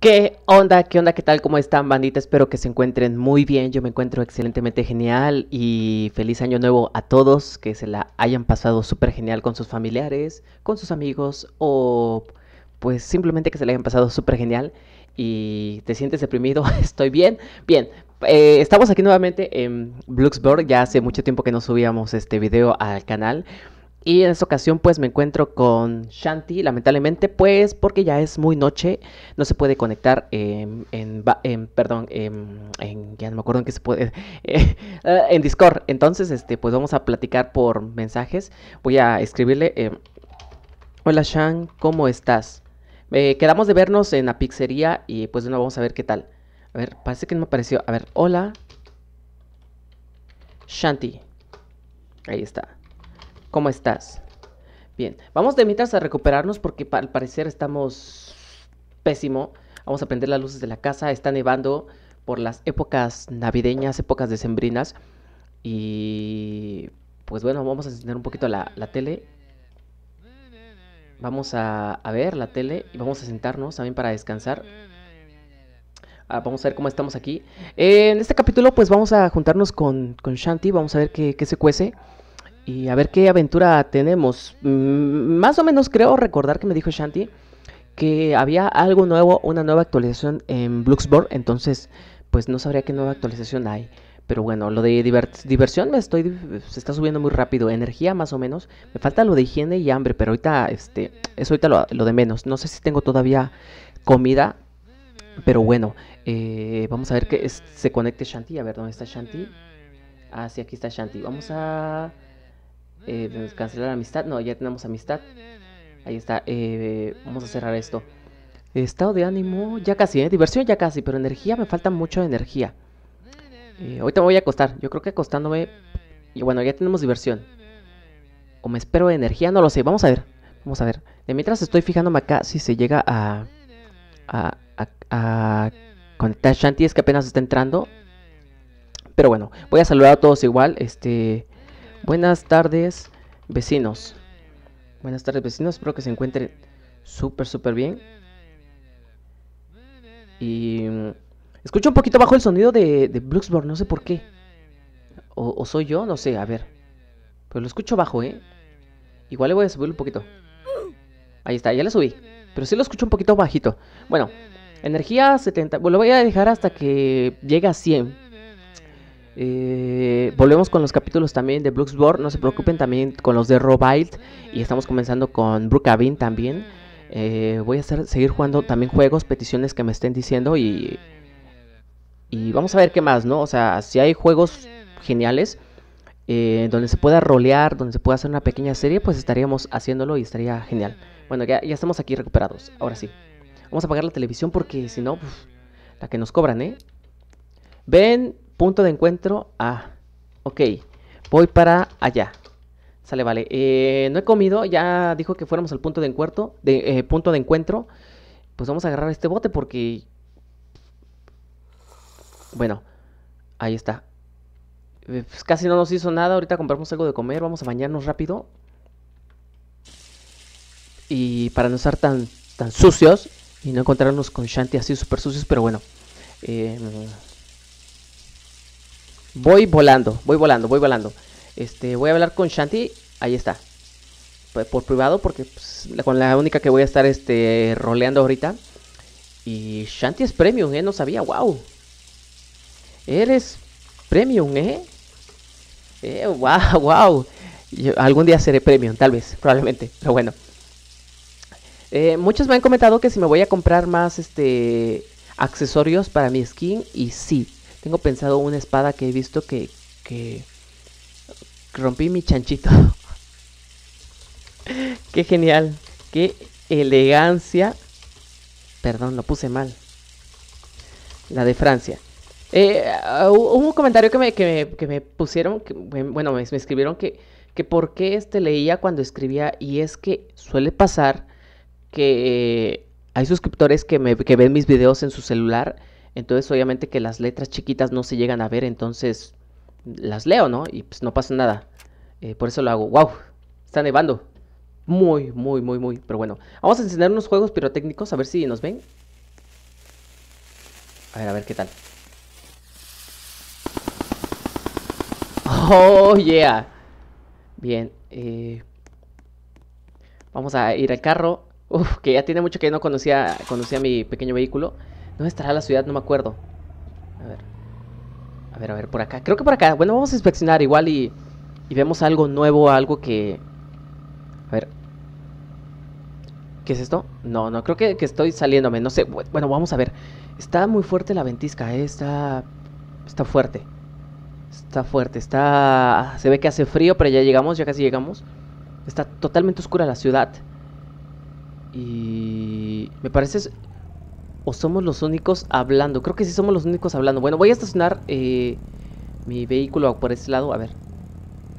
¿Qué onda? ¿Qué onda? ¿Qué tal? ¿Cómo están, bandita? Espero que se encuentren muy bien. Yo me encuentro excelentemente genial y feliz año nuevo a todos. Que se la hayan pasado súper genial con sus familiares, con sus amigos o pues simplemente que se la hayan pasado súper genial y te sientes deprimido. Estoy bien. Bien, eh, estamos aquí nuevamente en Bluxburg. Ya hace mucho tiempo que no subíamos este video al canal. Y en esta ocasión pues me encuentro con Shanti, lamentablemente pues porque ya es muy noche, no se puede conectar em, en, en, em, perdón, em, en, ya no me acuerdo en se puede, eh, eh, en Discord. Entonces este pues vamos a platicar por mensajes, voy a escribirle, hola Shan, ¿cómo estás? Eh, quedamos de vernos en la pizzería y pues de vamos a ver qué tal. A ver, parece que no me apareció, a ver, hola Shanti, ahí está. ¿Cómo estás? Bien, vamos de mientras a recuperarnos porque al parecer estamos pésimo. Vamos a prender las luces de la casa, está nevando por las épocas navideñas, épocas decembrinas. Y pues bueno, vamos a encender un poquito la, la tele. Vamos a, ver la tele y vamos a sentarnos también para descansar. Ah, vamos a ver cómo estamos aquí. En este capítulo pues vamos a juntarnos con, con Shanti, vamos a ver qué, qué se cuece y a ver qué aventura tenemos. Mm, más o menos creo recordar que me dijo Shanti que había algo nuevo, una nueva actualización en Bluxboard, entonces pues no sabría qué nueva actualización hay. Pero bueno, lo de diversión me estoy se está subiendo muy rápido, energía más o menos. Me falta lo de higiene y hambre, pero ahorita este es ahorita lo, de menos. No sé si tengo todavía comida, pero bueno, eh, vamos a ver que se conecte Shanti, a ver dónde está Shanti. Ah, sí, aquí está Shanti. Vamos a eh, cancelar amistad. No, ya tenemos amistad. Ahí está. Eh, vamos a cerrar esto. Estado de ánimo, ya casi, ¿eh? Diversión ya casi, pero energía, me falta mucho energía. Eh, ahorita me voy a acostar. Yo creo que acostándome... Y bueno, ya tenemos diversión. O me espero de energía, no lo sé. Vamos a ver. Vamos a ver. mientras estoy fijándome acá si se llega a... A... A... a Es que apenas está entrando. Pero bueno, voy a saludar a todos igual. Este... Buenas tardes, vecinos. Buenas tardes, vecinos. Espero que se encuentren súper, súper bien. Y mm, escucho un poquito bajo el sonido de, de no sé por qué. O, o, soy yo, no sé, a ver. Pero lo escucho bajo, ¿eh? Igual le voy a subir un poquito. Ahí está, ya le subí. Pero sí lo escucho un poquito bajito. Bueno, energía 70. Bueno, lo voy a dejar hasta que llegue a 100. Eh, volvemos con los capítulos también de Bloxburg no se preocupen también con los de Robild y estamos comenzando con Brookhaven también. Eh, voy a seguir jugando también juegos, peticiones que me estén diciendo y, y vamos a ver qué más, ¿no? O sea, si hay juegos geniales eh, donde se pueda rolear, donde se pueda hacer una pequeña serie, pues estaríamos haciéndolo y estaría genial. Bueno, ya, ya estamos aquí recuperados, ahora sí. Vamos a apagar la televisión porque si no, la que nos cobran, ¿eh? Ven, punto de encuentro A. Ah, ok, voy para allá. Sale, vale. Eh, no he comido, ya dijo que fuéramos al punto de encuentro. De, eh, punto de encuentro. Pues vamos a agarrar este bote porque... Bueno, ahí está. Eh, pues casi no nos hizo nada. Ahorita compramos algo de comer. Vamos a bañarnos rápido. Y para no estar tan, tan sucios. Y no encontrarnos con Shanti así súper sucios. Pero bueno. Eh, Voy volando, voy volando, voy volando. Este, voy a hablar con Shanti. Ahí está. Por, privado, porque pues, con la única que voy a estar este, roleando ahorita. Y Shanti es premium, ¿eh? No sabía, wow. Eres premium, ¿eh? eh wow, wow. algún día seré premium, tal vez, probablemente, pero bueno. Eh, muchos me han comentado que si me voy a comprar más este accesorios para mi skin y sí, tengo pensado una espada que he visto que, que rompí mi chanchito. qué genial, qué elegancia. Perdón, lo puse mal. La de Francia. Eh, hubo un comentario que me, que me, pusieron, que, bueno, me, escribieron que, que por qué este leía cuando escribía y es que suele pasar que hay suscriptores que, me, que ven mis videos en su celular entonces obviamente que las letras chiquitas no se llegan a ver, entonces las leo, ¿no? Y pues no pasa nada. Eh, por eso lo hago. ¡Wow! Está nevando. Muy, muy, muy, muy. Pero bueno, vamos a encender unos juegos pirotécnicos, a ver si nos ven. A ver, a ver qué tal. Oh, yeah. Bien. Eh, vamos a ir al carro. Uf, que ya tiene mucho que no conocía, conocía mi pequeño vehículo. ¿Dónde estará la ciudad? No me acuerdo. A ver. A ver, a ver, por acá. Creo que por acá. Bueno, vamos a inspeccionar igual y, y vemos algo nuevo, algo que... A ver. ¿Qué es esto? No, no, creo que, que estoy saliéndome. No sé. Bueno, vamos a ver. Está muy fuerte la ventisca, ¿eh? Está... Está fuerte. Está fuerte, está... Ah, se ve que hace frío, pero ya llegamos, ya casi llegamos. Está totalmente oscura la ciudad. Y... Me parece... ¿O somos los únicos hablando? Creo que sí somos los únicos hablando. Bueno, voy a estacionar eh, mi vehículo por este lado. A ver.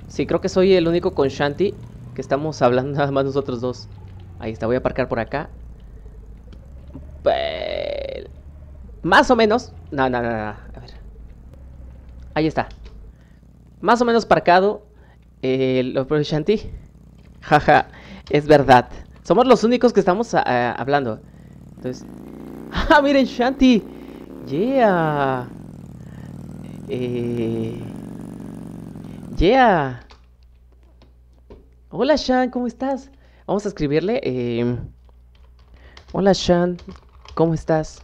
Sí, creo que soy el único con Shanti que estamos hablando nada más nosotros dos. Ahí está, voy a aparcar por acá. Más o menos. No, no, no, no. A ver. Ahí está. Más o menos parcado. Eh, lo de Shanti. Jaja, es verdad. Somos los únicos que estamos ah, hablando. Entonces, Ah, miren, Shanti. Yeah. Eh... Yeah. Hola, Shan, ¿cómo estás? Vamos a escribirle. Eh, hola, Shan, ¿cómo estás?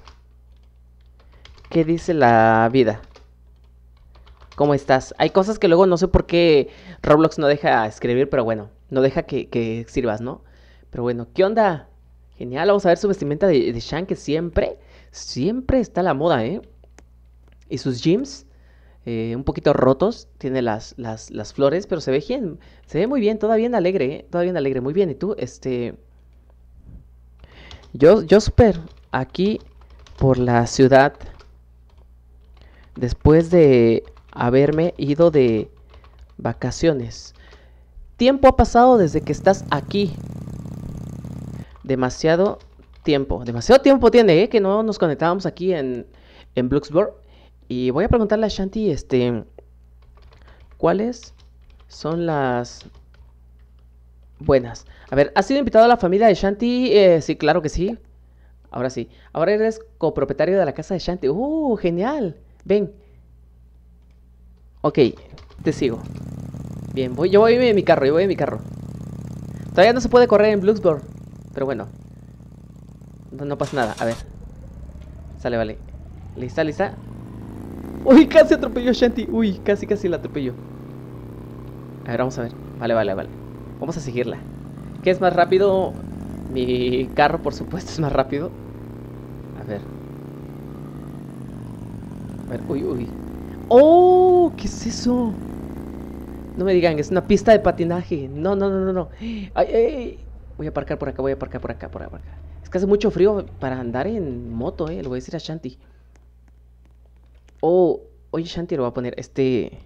¿Qué dice la vida? ¿Cómo estás? Hay cosas que luego no sé por qué Roblox no deja escribir, pero bueno, no deja que, que sirvas, ¿no? Pero bueno, ¿qué onda? Genial, vamos a ver su vestimenta de, de que siempre, siempre está la moda, ¿eh? Y sus jeans, eh, un poquito rotos, tiene las, las, flores, pero se ve bien, se ve muy bien, todavía en alegre, ¿eh? Todavía bien alegre, muy bien. Y tú, este... Yo, yo super, aquí por la ciudad, después de haberme ido de vacaciones. Tiempo ha pasado desde que estás aquí, demasiado tiempo, demasiado tiempo tiene, ¿eh? que no nos conectábamos aquí en, en Y voy a preguntarle a Shanti, este, ¿cuáles son las buenas? A ver, ¿has sido invitado a la familia de Shanti? Eh, sí, claro que sí. Ahora sí. Ahora eres copropietario de la casa de Shanti. ¡Uh, genial! Ven. Ok, te sigo. Bien, voy, yo voy en mi carro, yo voy en mi carro. Todavía no se puede correr en Bloxburg. Pero bueno. No, pasa nada. A ver. Sale, vale. Lista, lista. Uy, casi atropelló a Shanti. Uy, casi, casi la atropelló. A ver, vamos a ver. Vale, vale, vale. Vamos a seguirla. ¿Qué es más rápido? Mi carro, por supuesto, es más rápido. A ver. A ver, uy, uy. ¡Oh! ¿Qué es eso? No me digan, es una pista de patinaje. No, no, no, no, no. Ay, ay, voy a aparcar por acá, voy a aparcar por acá, por acá, Es que hace mucho frío para andar en moto, eh. Le voy a decir a Shanti. Oh, oye Shanti, lo voy a poner. Este.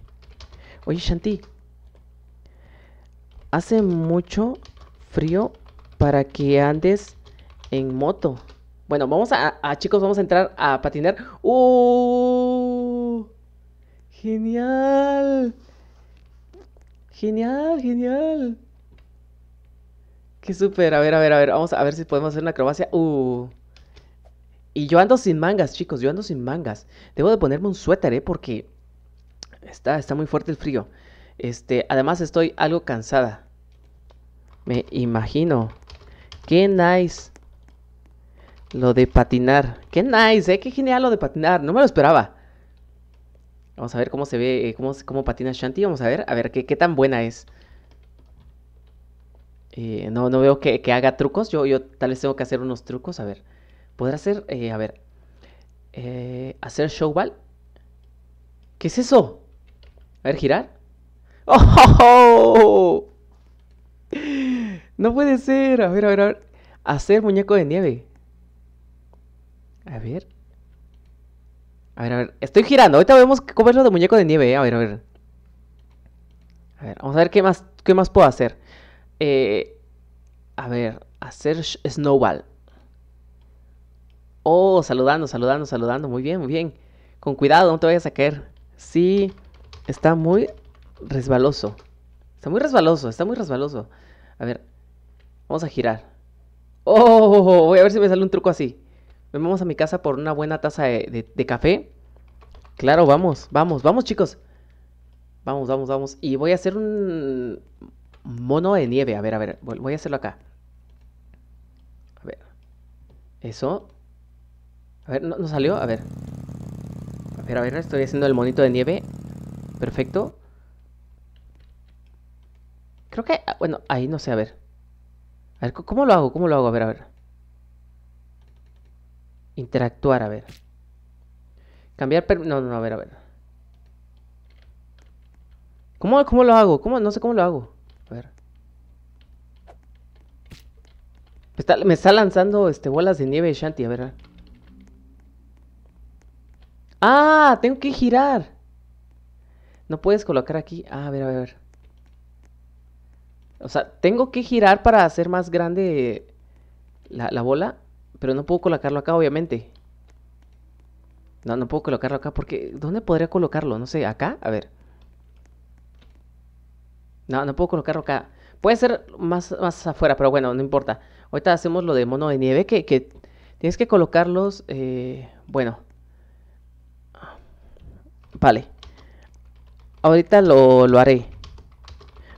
Oye Shanti. Hace mucho frío para que andes en moto. Bueno, vamos a, a chicos, vamos a entrar a patinar. ¡Oh! Genial. Genial, genial. Qué súper. A ver, a ver, a ver. Vamos a ver si podemos hacer una acrobacia. Uh. Y yo ando sin mangas, chicos. Yo ando sin mangas. Debo de ponerme un suéter, ¿eh? Porque está, está muy fuerte el frío. Este, además estoy algo cansada. Me imagino. Qué nice. Lo de patinar. Qué nice, ¿eh? Qué genial lo de patinar. No me lo esperaba. Vamos a ver cómo se ve, eh, cómo, patina Shanti. Vamos a ver, a ver qué tan buena es. Eh, no, no veo que, haga trucos. Yo, yo tal vez tengo que hacer unos trucos. A ver. ¿Podrá hacer? Eh, a ver. Eh, hacer ¿Hacer showball? ¿Qué es eso? A ver, girar. ¡Oh! No puede ser. A ver, a ver, a ver. Hacer muñeco de nieve. A ver. A ver, a ver. Estoy girando. Ahorita vemos cómo es lo de muñeco de nieve. A ver, a ver. A ver, vamos a ver qué más, qué más puedo hacer. Eh, a ver, hacer snowball. Oh, saludando, saludando, saludando. Muy bien, muy bien. Con cuidado, no te vayas a caer. Sí, está muy resbaloso. Está muy resbaloso, está muy resbaloso. A ver, vamos a girar. Oh, voy a ver si me sale un truco así. Vamos a mi casa por una buena taza de, de café. Claro, vamos, vamos, vamos chicos. Vamos, vamos, vamos. Y voy a hacer un... Mono de nieve. A ver, a ver. Voy a hacerlo acá. A ver. Eso. A ver, ¿no, salió? A ver. A ver, a ver, estoy haciendo el monito de nieve. Perfecto. Creo que... Ah, bueno, ahí no sé, a ver. A ver, ¿cómo lo hago? ¿Cómo lo hago? A ver, a ver. Interactuar, a ver. Cambiar... No, no, a ver, a ver. ¿Cómo, ¿Cómo lo hago? ¿Cómo? No sé cómo lo hago. me está lanzando este, bolas de nieve Shanti, a ver. ¡Ah! Tengo que girar. No puedes colocar aquí. Ah, a ver, a ver, a ver. O sea, tengo que girar para hacer más grande la, bola. Pero no puedo colocarlo acá, obviamente. No, no puedo colocarlo acá porque... ¿Dónde podría colocarlo? No sé, ¿acá? A ver. No, no puedo colocarlo acá. Puede ser más, más afuera, pero bueno, no importa. Ahorita hacemos lo de mono de nieve, que, tienes que colocarlos, eh, bueno, vale, ahorita lo, lo haré.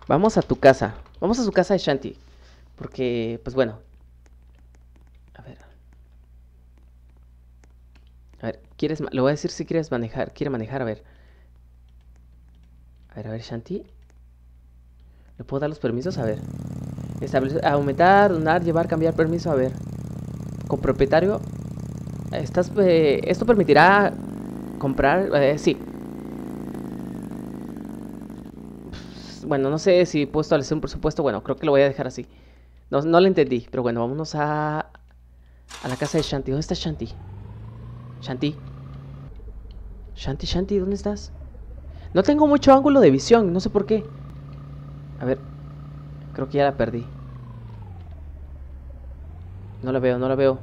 Vamos a tu casa, vamos a su casa de Shanti, porque, pues bueno, a ver, a ver, quieres, le voy a decir si quieres manejar, quiere manejar, a ver, a ver, a ver, Shanti, ¿le puedo dar los permisos? A ver aumentar, donar, llevar, cambiar permiso. A ver, con propietario. Estás, eh, esto permitirá comprar. Eh, sí. Bueno, no sé si puedo establecer un presupuesto. Bueno, creo que lo voy a dejar así. No, no lo entendí, pero bueno, vámonos a, a la casa de Shanti. ¿Dónde está Shanti? Shanti. Shanti, Shanti, ¿dónde estás? No tengo mucho ángulo de visión, no sé por qué. A ver, Creo que ya la perdí. No la veo, no la veo.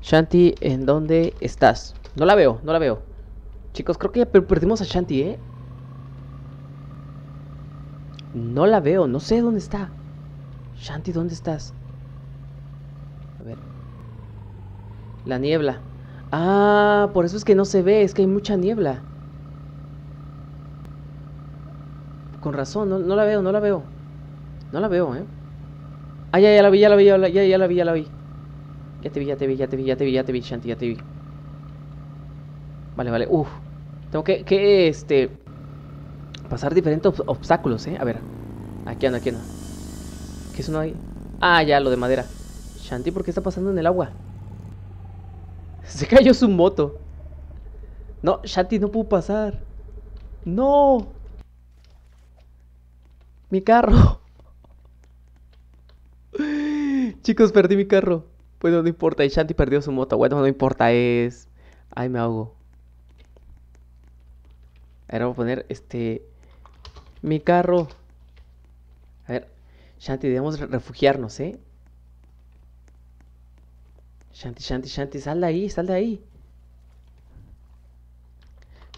Shanti, ¿en dónde estás? No la veo, no la veo. Chicos, creo que ya perdimos a Shanti, ¿eh? No la veo, no sé dónde está. Shanti, ¿dónde estás? A ver. La niebla. Ah, por eso es que no se ve, es que hay mucha niebla. razón, no, no, la veo, no la veo. No la veo, ¿eh? Ah, ya, ya la vi, ya la vi, ya, la, ya, la vi, ya la vi. Ya te vi, ya te vi, ya te vi, ya te vi, ya te vi, Shanti, ya te vi. Vale, vale, uff. Tengo que, que, este... Pasar diferentes obstáculos, ¿eh? A ver. Aquí anda, aquí anda. ¿Qué eso uno hay? Ah, ya, lo de madera. Shanti, ¿por qué está pasando en el agua? Se cayó su moto. No, Shanti no pudo pasar. No. Mi carro. Chicos, perdí mi carro. Pues no importa. Y Shanti perdió su moto. Bueno, no importa. Es... Ay, me ahogo. Ahora vamos a poner este... Mi carro. A ver. Shanti, debemos refugiarnos, ¿eh? Shanti, Shanti, Shanti. Sal de ahí, sal de ahí.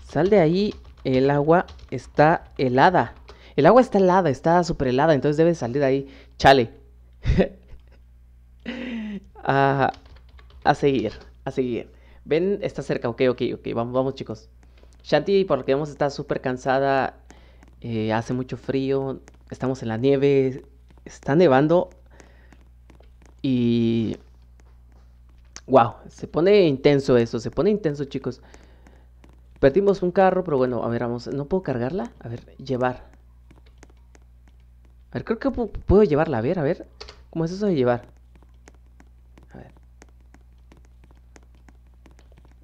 Sal de ahí. El agua está helada. El agua está helada, está súper helada, entonces debe salir ahí. Chale. a, seguir, a seguir. Ven, está cerca, ok, ok, ok. Vamos, vamos chicos. Shanti, por lo que vemos, está súper cansada. Eh, hace mucho frío. Estamos en la nieve. Está nevando. Y... Wow, se pone intenso eso, se pone intenso chicos. Perdimos un carro, pero bueno, a ver, vamos, no puedo cargarla. A ver, llevar. A ver, creo que puedo llevarla. A ver, a ver. ¿Cómo es eso de llevar? A ver.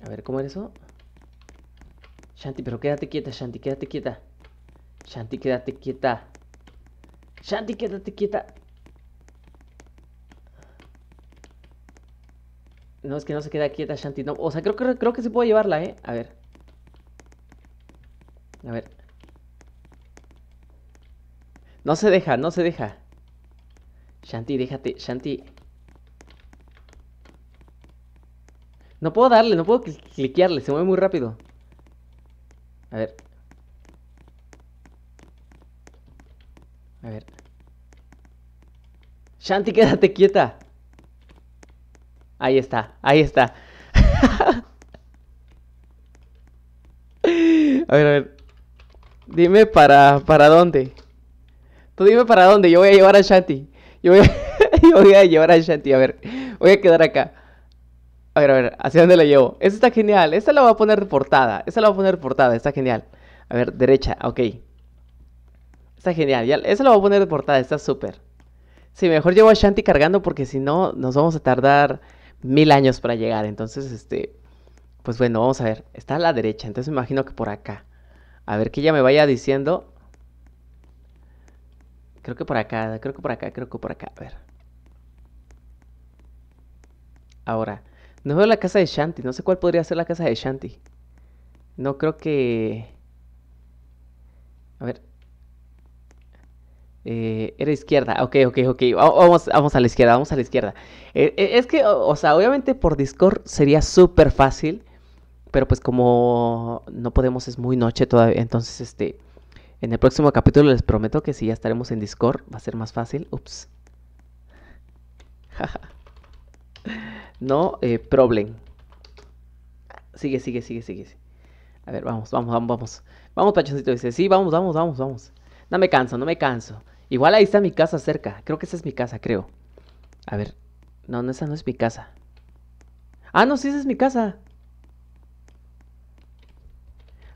A ver, ¿cómo es eso? Shanti, pero quédate quieta, Shanti, quédate quieta. Shanti, quédate quieta. Shanti, quédate quieta. No, es que no se queda quieta Shanti. No, o sea, creo, que creo que se puede llevarla, ¿eh? A ver. A ver. No se deja, no se deja. Shanti, déjate, Shanti. No puedo darle, no puedo cliquearle, se mueve muy rápido. A ver. A ver. Shanti, quédate quieta. Ahí está, ahí está. a ver, a ver. Dime para, para dónde. Tú dime para dónde, yo voy a llevar a Shanti. Yo voy a, llevar a Shanti, a ver, voy a quedar acá. A ver, a ver, ¿hacia dónde la llevo? Esta está genial, esta la voy a poner de portada, esta la voy a poner de portada, está genial. A ver, derecha, ok. Está genial, ya, esa la voy a poner de portada, está súper. Sí, mejor llevo a Shanti cargando porque si no nos vamos a tardar mil años para llegar. Entonces, este, pues bueno, vamos a ver. Está a la derecha, entonces me imagino que por acá. A ver que ella me vaya diciendo Creo que por acá, creo que por acá, creo que por acá. A ver. Ahora, no veo la casa de Shanti. No sé cuál podría ser la casa de Shanti. No creo que... A ver. Eh, era izquierda. Ok, ok, ok. Vamos, vamos a la izquierda, vamos a la izquierda. Eh, eh, es que, o sea, obviamente por Discord sería súper fácil. Pero pues como no podemos, es muy noche todavía. Entonces, este... En el próximo capítulo les prometo que si ya estaremos en Discord va a ser más fácil. Ups. no, eh, problem. Sigue, sigue, sigue, sigue. A ver, vamos, vamos, vamos, vamos. Vamos, Pachoncito dice, sí, vamos, vamos, vamos, vamos. No me canso, no me canso. Igual ahí está mi casa cerca. Creo que esa es mi casa, creo. A ver. No, no, esa no es mi casa. Ah, no, sí, esa es mi casa.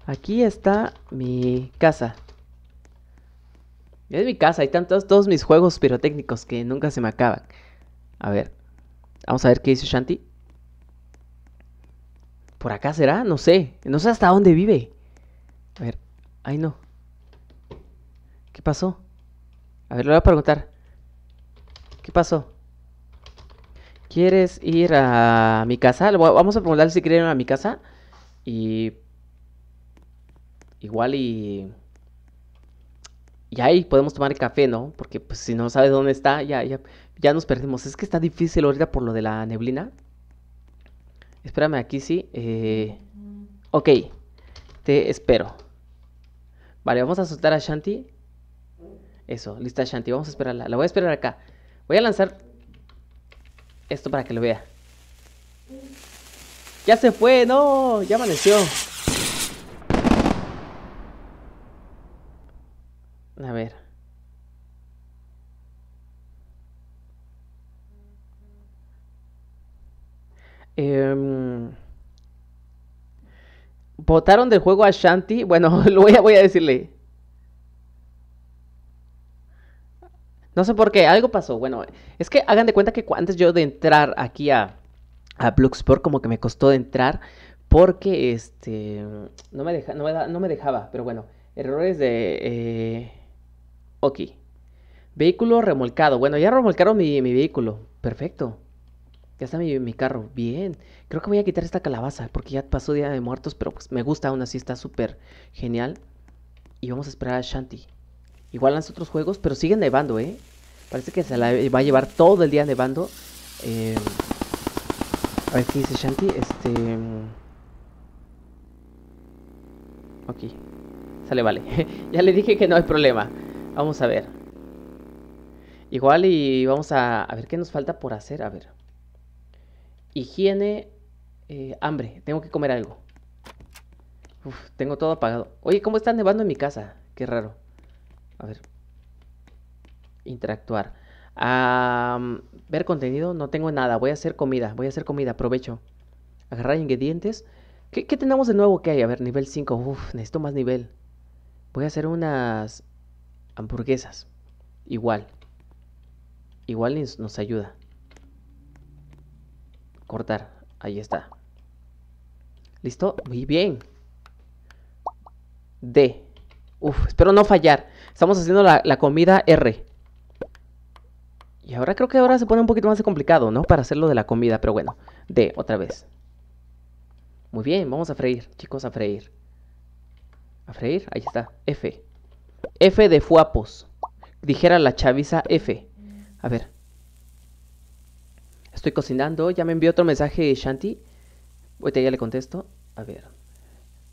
Aquí está mi casa. Es mi casa, ahí están todos, mis juegos pirotécnicos que nunca se me acaban. A ver, vamos a ver qué dice Shanti. ¿Por acá será? No sé. No sé hasta dónde vive. A ver, ay no. ¿Qué pasó? A ver, le voy a preguntar. ¿Qué pasó? ¿Quieres ir a mi casa? Vamos a preguntarle si quieren ir a mi casa. Y... Igual y y ahí podemos tomar el café, ¿no? Porque pues si no sabes dónde está, ya, ya, nos perdimos. Es que está difícil ahorita por lo de la neblina. Espérame aquí, sí. Eh, ok, te espero. Vale, vamos a soltar a Shanti. Eso, lista Shanti, vamos a esperarla. La voy a esperar acá. Voy a lanzar esto para que lo vea. Ya se fue, no, ya amaneció. A ver. Em, ¿Votaron del juego a Shanti? Bueno, lo voy a, voy a decirle. No sé por qué, algo pasó. Bueno, es que hagan de cuenta que antes yo de entrar aquí a, a Sport, como que me costó de entrar. Porque este. No me, deja, no, me dejaba, pero bueno. Errores de. Eh, Ok. Vehículo remolcado. Bueno, ya remolcaron mi, vehículo. Perfecto. Ya está mi, carro. Bien. Creo que voy a quitar esta calabaza porque ya pasó Día de Muertos, pero pues, me gusta aún así, está súper genial. Y vamos a esperar a Shanti. Igual lanza otros juegos, pero sigue nevando, ¿eh? Parece que se la va a llevar todo el día nevando. Eh, a ver qué dice Shanti. Este... Mm, ok. Sale, vale. ya le dije que no hay problema. Vamos a ver. Igual y vamos a, a ver qué nos falta por hacer. A ver. Higiene. Eh, hambre. Tengo que comer algo. Uf, tengo todo apagado. Oye, ¿cómo está nevando en mi casa? Qué raro. A ver. Interactuar. ver contenido. No tengo nada. Voy a hacer comida. Voy a hacer comida. Aprovecho. Agarrar ingredientes. ¿Qué, tenemos de nuevo que hay? A ver, nivel 5. Uf, necesito más nivel. Voy a hacer unas hamburguesas. Igual. Igual nos ayuda. Cortar. Ahí está. ¿Listo? Muy bien. D. Uf, espero no fallar. Estamos haciendo la, comida R. Y ahora creo que ahora se pone un poquito más complicado, ¿no? Para hacer lo de la comida, pero bueno. D, otra vez. Muy bien, vamos a freír, chicos, a freír. A freír, ahí está. F. F de Fuapos. Dijera la chaviza F. A ver. Estoy cocinando. Ya me envió otro mensaje Shanti. Ahorita ya le contesto. A ver.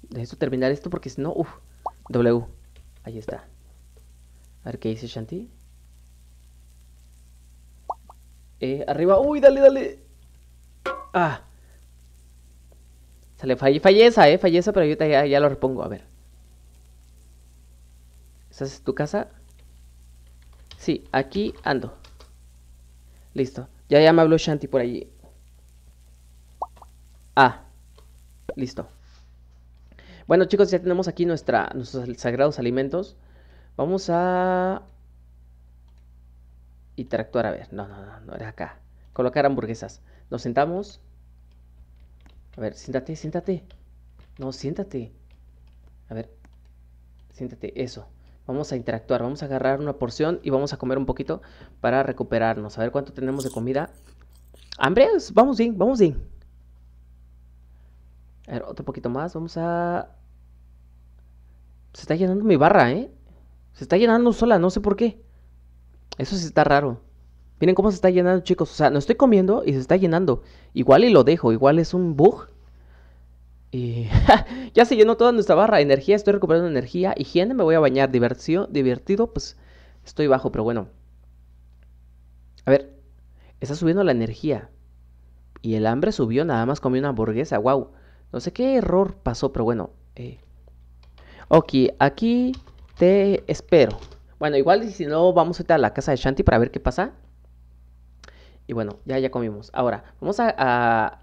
Necesito terminar esto porque si no... Uf. W. Ahí está. A ver qué dice Shanti. Eh, arriba. Uy, dale, dale. Ah. Sale, falle, falleza, eh. Falleza, pero yo ya lo repongo. A ver. ¿Estás en tu casa? Sí, aquí ando. Listo. Ya, ya me habló Shanti por allí. Ah, listo. Bueno chicos, ya tenemos aquí nuestra, nuestros sagrados alimentos. Vamos a interactuar. A ver, no, no, no, no era acá. Colocar hamburguesas. Nos sentamos. A ver, siéntate, siéntate. No, siéntate. A ver, siéntate, eso vamos a interactuar, vamos a agarrar una porción y vamos a comer un poquito para recuperarnos. A ver cuánto tenemos de comida. ¡Hambres! Vamos bien, vamos bien. A ver, otro poquito más. Vamos a... Se está llenando mi barra, ¿eh? Se está llenando sola, no sé por qué. Eso sí está raro. Miren cómo se está llenando, chicos. O sea, no estoy comiendo y se está llenando. Igual y lo dejo. Igual es un bug. Y ya se llenó toda nuestra barra. de Energía, estoy recuperando energía. Higiene, me voy a bañar. Divertido, divertido, pues estoy bajo, pero bueno. A ver, está subiendo la energía. Y el hambre subió, nada más comí una hamburguesa. Wow. No sé qué error pasó, pero bueno. Eh. Ok, aquí te espero. Bueno, igual si no, vamos a ir a la casa de Shanti para ver qué pasa. Y bueno, ya, ya comimos. Ahora, vamos a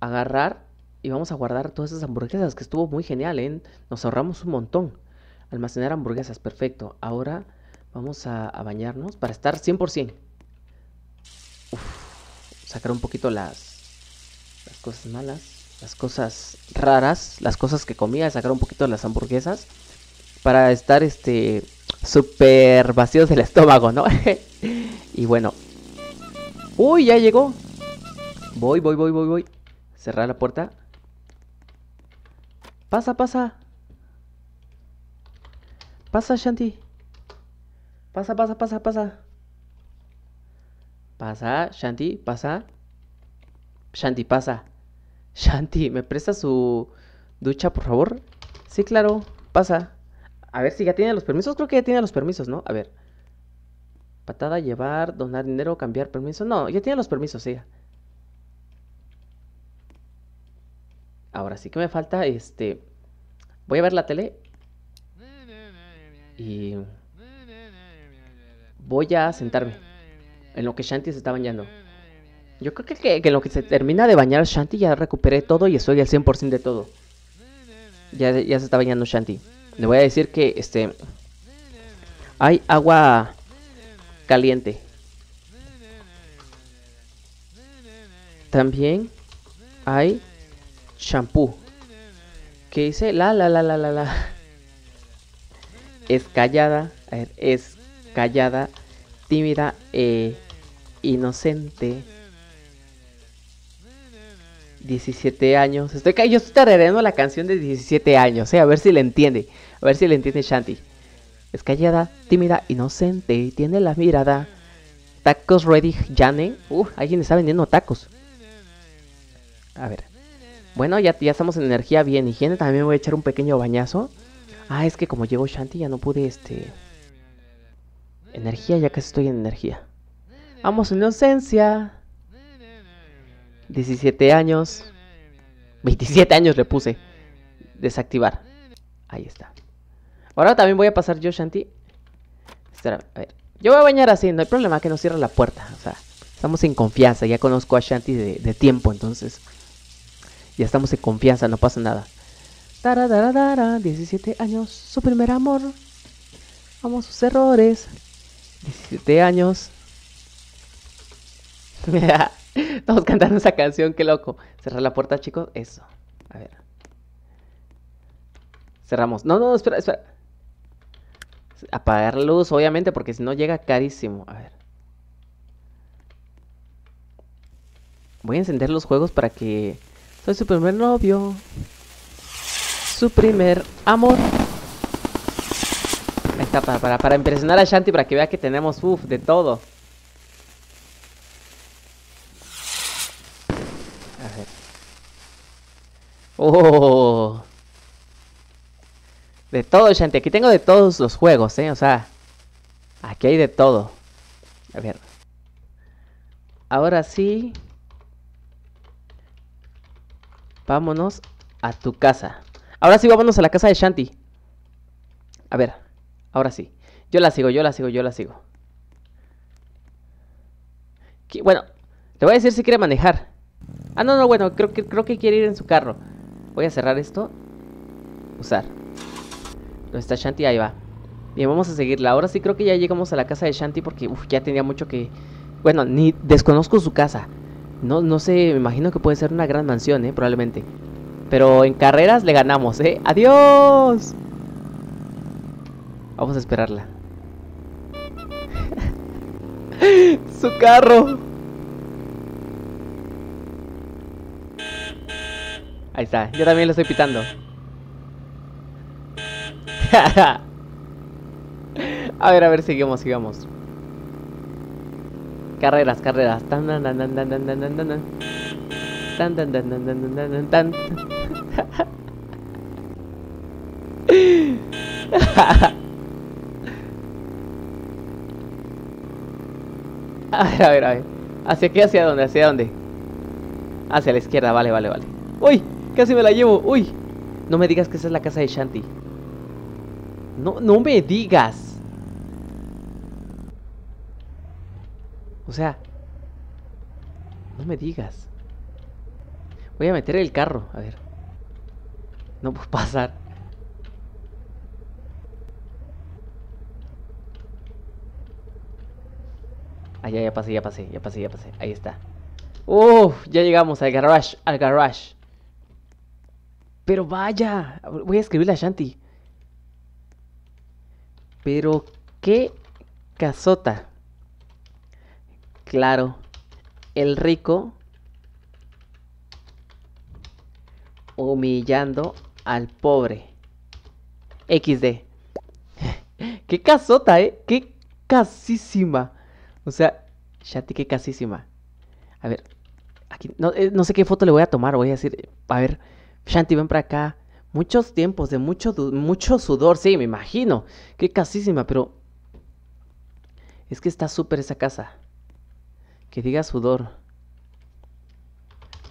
agarrar y vamos a guardar todas esas hamburguesas, que estuvo muy genial, ¿eh? Nos ahorramos un montón. Almacenar hamburguesas, perfecto. Ahora vamos a, bañarnos para estar 100%. Uf, sacar un poquito las, las cosas malas, las cosas raras, las cosas que comía, sacar un poquito las hamburguesas para estar este súper vacíos del estómago, ¿no? y bueno. Uy, ya llegó. Voy, voy, voy, voy, voy. Cerrar la puerta. Pasa, pasa. Pasa, Shanti. Pasa, pasa, pasa, pasa. Pasa, Shanti, pasa. Shanti, pasa. Shanti, ¿me presta su ducha, por favor? Sí, claro, pasa. A ver si ya tiene los permisos. Creo que ya tiene los permisos, ¿no? A ver. Patada, llevar, donar dinero, cambiar permiso. No, ya tiene los permisos, Sí. Ahora sí que me falta, este... Voy a ver la tele. Y... Voy a sentarme. En lo que Shanti se está bañando. Yo creo que, en lo que se termina de bañar Shanti ya recuperé todo y estoy al 100% de todo. Ya, ya se está bañando Shanti. Le voy a decir que, este... Hay agua caliente. También hay shampoo. Que dice la la la la la la. Es callada. es callada. Tímida. e inocente. 17 años. Estoy yo estoy tarareando la canción de 17 años, eh, a ver si le entiende. A ver si le entiende Shanti. Es callada, tímida, inocente, tiene la mirada. Tacos Ready Jane. Uh, alguien está vendiendo tacos. A ver. Bueno, ya, estamos en energía bien. Higiene también voy a echar un pequeño bañazo. Ah, es que como llegó Shanti ya no pude, este... Energía, ya casi estoy en energía. Vamos, inocencia. 17 años. 27 años le puse. Desactivar. Ahí está. Ahora también voy a pasar yo, Shanti. a ver. Yo voy a bañar así, no hay problema que no cierre la puerta. O sea, estamos en confianza. Ya conozco a Shanti de tiempo, entonces... Ya estamos en confianza, no pasa nada. dara. 17 años, su primer amor. Vamos, sus errores. 17 años. Estamos cantando esa canción, qué loco. Cerrar la puerta, chicos. Eso. A ver. Cerramos. No, no, espera, espera. Apagar la luz, obviamente, porque si no llega carísimo. A ver. Voy a encender los juegos para que soy su primer novio. Su primer amor. Ahí está, para, para, impresionar a Shanti, para que vea que tenemos, uff, de todo. Oh. De todo, Shanti. Aquí tengo de todos los juegos, ¿eh? O sea, aquí hay de todo. A ver. Ahora sí. Vámonos a tu casa. Ahora sí, vámonos a la casa de Shanti. A ver, ahora sí. Yo la sigo, yo la sigo, yo la sigo. Bueno, te voy a decir si quiere manejar. Ah, no, no, bueno, creo que, creo que quiere ir en su carro. Voy a cerrar esto. Usar. ¿Dónde está Shanti? Ahí va. Bien, vamos a seguirla. Ahora sí creo que ya llegamos a la casa de Shanti porque ya tenía mucho que... Bueno, ni desconozco su casa. No, no sé, me imagino que puede ser una gran mansión, ¿eh? Probablemente. Pero en carreras le ganamos, ¿eh? ¡Adiós! Vamos a esperarla. ¡Su carro! Ahí está, yo también lo estoy pitando. a ver, a ver, seguimos, sigamos. Carreras, carreras. Tan, tan, tan, A ver, a ver, a ver. ¿Hacia qué? ¿Hacia dónde? ¿Hacia dónde? Hacia la izquierda, vale, vale, vale. ¡Uy! Casi me la llevo, uy. No me digas que esa es la casa de Shanti. No, no me digas. O sea, no me digas. Voy a meter el carro, a ver. No puedo pasar. Ah, ya, ya pasé, ya pasé, ya pasé, ya pasé. Ahí está. ¡Uf! Ya llegamos al garage, al garage. Pero vaya, voy a escribir la Shanti. Pero qué casota. Claro, el rico humillando al pobre. XD. qué casota, ¿eh? Qué casísima. O sea, Shanti, qué casísima. A ver, aquí, eh, no, sé qué foto le voy a tomar. Voy a decir, a ver, Shanti, ven para acá. Muchos tiempos de mucho, mucho sudor, sí, me imagino. Qué casísima, pero. Es que está súper esa casa. Que diga sudor.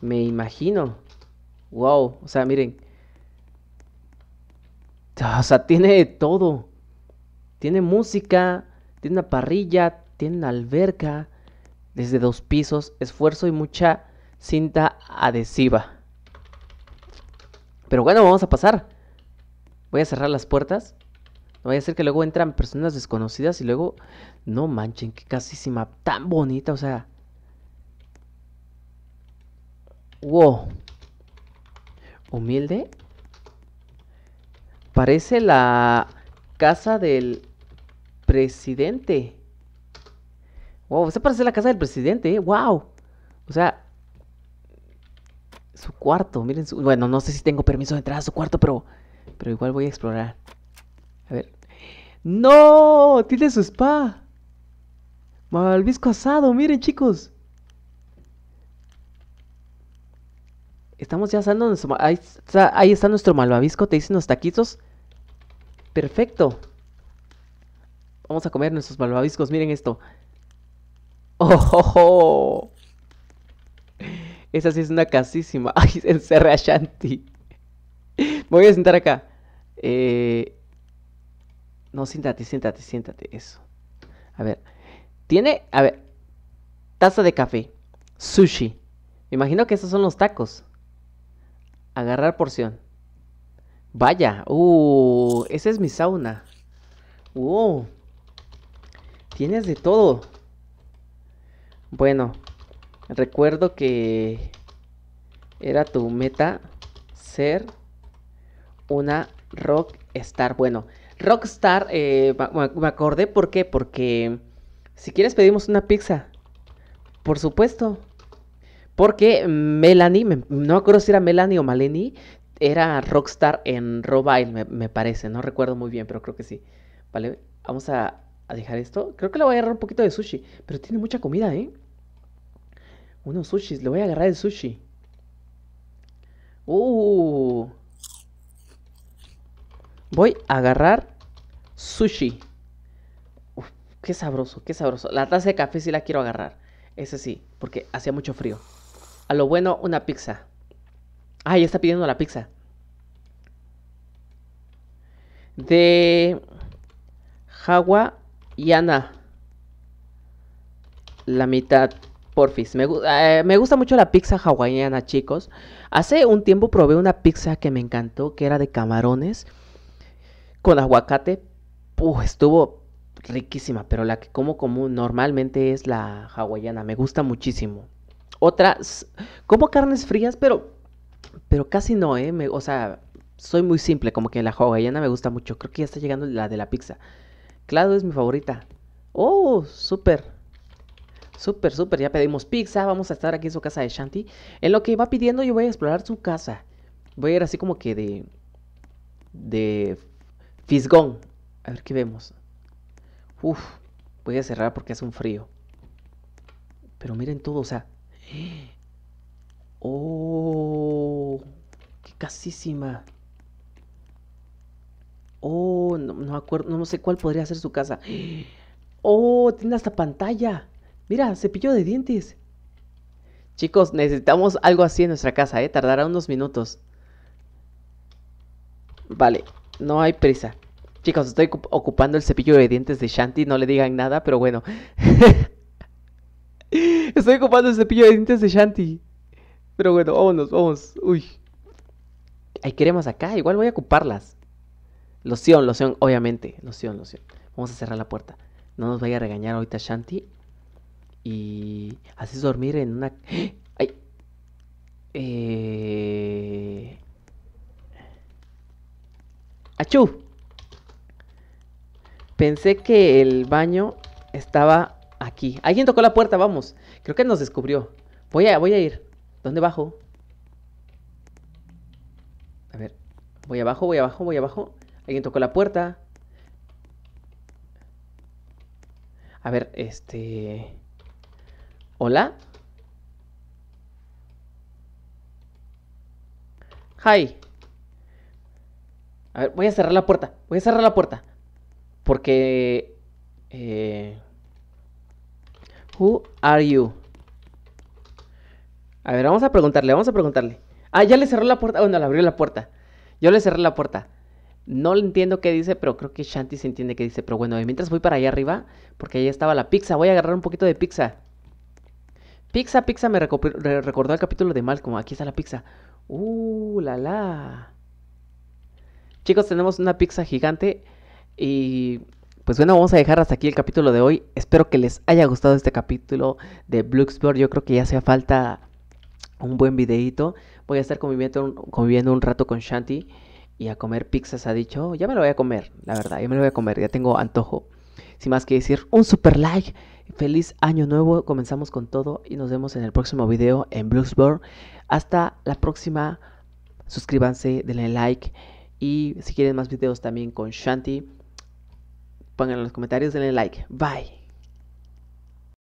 Me imagino. Wow, o sea, miren. O sea, tiene todo. Tiene música, tiene una parrilla, tiene una alberca, desde dos pisos, esfuerzo y mucha cinta adhesiva. Pero bueno, vamos a pasar. Voy a cerrar las puertas. No vaya a ser que luego entran personas desconocidas y luego, no manchen, qué casísima tan bonita, o sea. Wow. Humilde. Parece la casa del presidente. Wow, esa parece la casa del presidente, ¿eh? wow. O sea, su cuarto, miren Bueno, no sé si tengo permiso de entrar a su cuarto, pero... Pero igual voy a explorar. A ver. ¡No! ¡Tiene su spa! ¡Malvisco asado! ¡Miren, chicos! Estamos ya asando nuestro... Ahí está, ahí está nuestro malvavisco, te dicen los taquitos. Perfecto. Vamos a comer nuestros malvaviscos, miren esto. ¡Oh! oh, Esa sí es una casísima. ¡Ay, se a Shanti! voy a sentar acá. Eh, no, siéntate, siéntate, siéntate. Eso. A ver. Tiene, a ver, taza de café, sushi. Me imagino que esos son los tacos. Agarrar porción. Vaya, uh, esa es mi sauna. Uh. Tienes de todo. Bueno, recuerdo que era tu meta ser una rock star. Bueno, Rockstar, eh, me acordé por qué, porque si quieres pedimos una pizza, por supuesto. Porque Melanie, no me acuerdo si era Melanie o Maleni, era Rockstar en Robile, me, parece. No recuerdo muy bien, pero creo que sí. Vale, vamos a, a dejar esto. Creo que le voy a agarrar un poquito de sushi, pero tiene mucha comida, ¿eh? Unos sushis, le voy a agarrar el sushi. Uh. Voy a agarrar sushi. Uf, qué sabroso, qué sabroso. La taza de café sí la quiero agarrar. Ese sí, porque hacía mucho frío. A lo bueno, una pizza. Ah, ya está pidiendo la pizza. De hawaiana. La mitad, porfis. Me, eh, me gusta mucho la pizza hawaiana, chicos. Hace un tiempo probé una pizza que me encantó, que era de camarones con aguacate, estuvo riquísima, pero la que como común normalmente es la hawaiana, me gusta muchísimo. Otras, como carnes frías, pero, pero casi no, ¿eh? o sea, soy muy simple, como que la hawaiana me gusta mucho. Creo que ya está llegando la de la pizza. Claro, es mi favorita. Oh, súper. Súper, súper. Ya pedimos pizza. Vamos a estar aquí en su casa de Shanti. En lo que va pidiendo, yo voy a explorar su casa. Voy a ir así como que de. de Fisgón. A ver qué vemos. Uf, voy a cerrar porque hace un frío. Pero miren todo, o sea. ¡Oh! ¡Qué casísima! ¡Oh! No, acuerdo, no sé cuál podría ser su casa. ¡Oh! Tiene hasta pantalla. Mira, cepillo de dientes. Chicos, necesitamos algo así en nuestra casa, ¿eh? Tardará unos minutos. Vale, no hay prisa. Chicos, estoy ocupando el cepillo de dientes de Shanti, no le digan nada, pero bueno. estoy ocupando el cepillo de dientes de Shanti. Pero bueno, vámonos, vámonos Uy. Ahí queremos acá, igual voy a ocuparlas. Loción, loción, obviamente. Loción, loción. Vamos a cerrar la puerta. No nos vaya a regañar ahorita Shanti. Y así dormir en una... ¡Ah! ¡Ay! Eh... ¡Achú! Pensé que el baño estaba aquí. Alguien tocó la puerta, vamos. Creo que nos descubrió. Voy a, voy a ir. ¿Dónde bajo? A ver. Voy abajo, voy abajo, voy abajo. Alguien tocó la puerta. A ver, este... ¿Hola? Hi. A ver, voy a cerrar la puerta. Voy a cerrar la puerta. Porque... Eh, who are you? A ver, vamos a preguntarle, vamos a preguntarle. Ah, ya le cerró la puerta. Bueno, le abrió la puerta. Yo le cerré la puerta. No le entiendo qué dice, pero creo que Shanti se entiende qué dice. Pero bueno, mientras voy para allá arriba, porque ahí estaba la pizza. Voy a agarrar un poquito de pizza. Pizza, pizza me recordó el capítulo de Malcolm. Aquí está la pizza. Uh, la la. Chicos, tenemos una pizza gigante y pues bueno, vamos a dejar hasta aquí el capítulo de hoy. Espero que les haya gustado este capítulo de Bluxburg. Yo creo que ya hacía falta un buen videito. Voy a estar conviviendo, un rato con Shanti y a comer pizzas, ha dicho. Ya me lo voy a comer, la verdad, ya me lo voy a comer, ya tengo antojo. Sin más que decir, un super like. Feliz año nuevo, comenzamos con todo y nos vemos en el próximo video en Bluesboard Hasta la próxima. Suscríbanse, denle like y si quieren más videos también con Shanti, pónganlo en los comentarios, denle like. Bye.